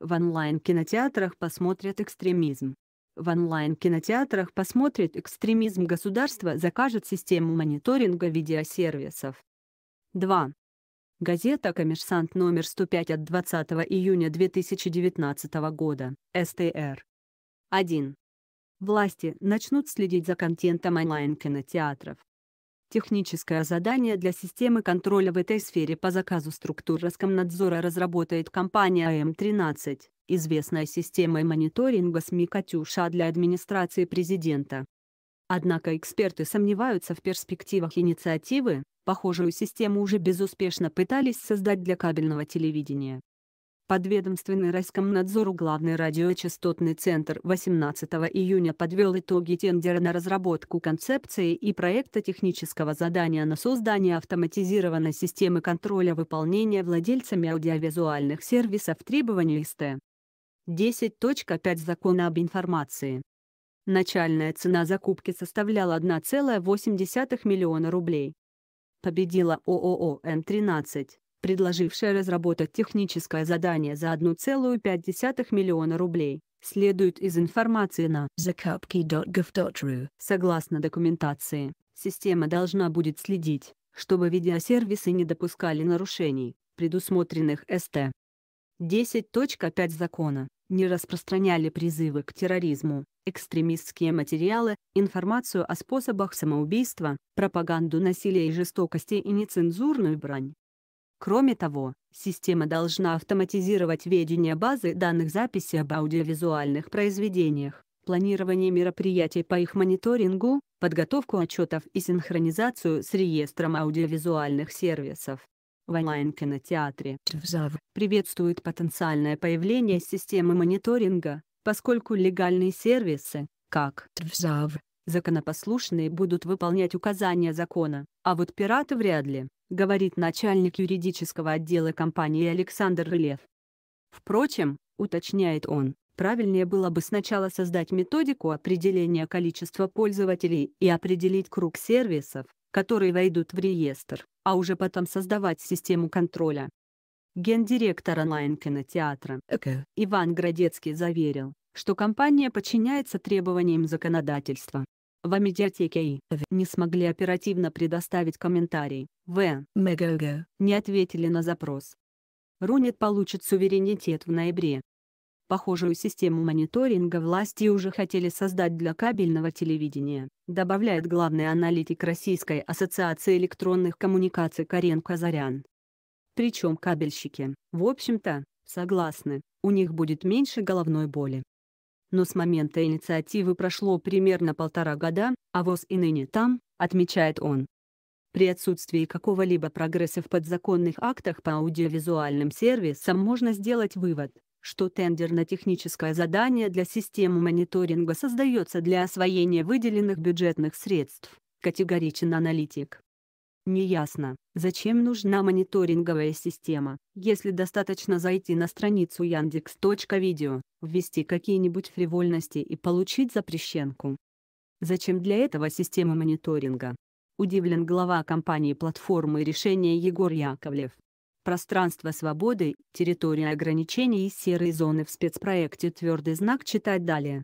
В онлайн-кинотеатрах посмотрят экстремизм. В онлайн-кинотеатрах посмотрят экстремизм государства, закажет систему мониторинга видеосервисов. 2. Газета «Коммерсант» номер 105 от 20 июня 2019 года, СТР. 1. Власти начнут следить за контентом онлайн-кинотеатров. Техническое задание для системы контроля в этой сфере по заказу структур Роскомнадзора разработает компания АМ-13, известная системой мониторинга СМИ «Катюша» для администрации президента. Однако эксперты сомневаются в перспективах инициативы, похожую систему уже безуспешно пытались создать для кабельного телевидения. Подведомственный райскомнадзору Главный радиочастотный центр 18 июня подвел итоги тендера на разработку концепции и проекта технического задания на создание автоматизированной системы контроля выполнения владельцами аудиовизуальных сервисов требований СТ. 10.5 Закона об информации. Начальная цена закупки составляла 1,8 миллиона рублей. Победила ООО н 13 предложившая разработать техническое задание за 1,5 миллиона рублей, следует из информации на zakupki.gov.ru. Согласно документации, система должна будет следить, чтобы видеосервисы не допускали нарушений, предусмотренных СТ. 10.5 закона не распространяли призывы к терроризму, экстремистские материалы, информацию о способах самоубийства, пропаганду насилия и жестокости и нецензурную брань. Кроме того, система должна автоматизировать ведение базы данных записи об аудиовизуальных произведениях, планирование мероприятий по их мониторингу, подготовку отчетов и синхронизацию с реестром аудиовизуальных сервисов. В онлайн-кинотеатре приветствует потенциальное появление системы мониторинга, поскольку легальные сервисы, как законопослушные будут выполнять указания закона, а вот пираты вряд ли говорит начальник юридического отдела компании Александр Рылев. Впрочем, уточняет он, правильнее было бы сначала создать методику определения количества пользователей и определить круг сервисов, которые войдут в реестр, а уже потом создавать систему контроля. Гендиректор онлайн-кинотеатра ЭК Иван Градецкий заверил, что компания подчиняется требованиям законодательства во медиатеке и в не смогли оперативно предоставить комментарий. В. Мегаго не ответили на запрос. Рунет получит суверенитет в ноябре. Похожую систему мониторинга власти уже хотели создать для кабельного телевидения, добавляет главный аналитик Российской ассоциации электронных коммуникаций Карен Казарян. Причем кабельщики, в общем-то, согласны, у них будет меньше головной боли, но с момента инициативы прошло примерно полтора года, а ВОЗ и ныне там, отмечает он. При отсутствии какого-либо прогресса в подзаконных актах по аудиовизуальным сервисам можно сделать вывод, что тендер на техническое задание для системы мониторинга создается для освоения выделенных бюджетных средств, категоричен аналитик. Неясно, зачем нужна мониторинговая система, если достаточно зайти на страницу Яндекс.Видео, ввести какие-нибудь фривольности и получить запрещенку. Зачем для этого система мониторинга? Удивлен глава компании платформы решения Егор Яковлев. Пространство свободы, территория ограничений и серые зоны в спецпроекте «Твердый знак» читать далее.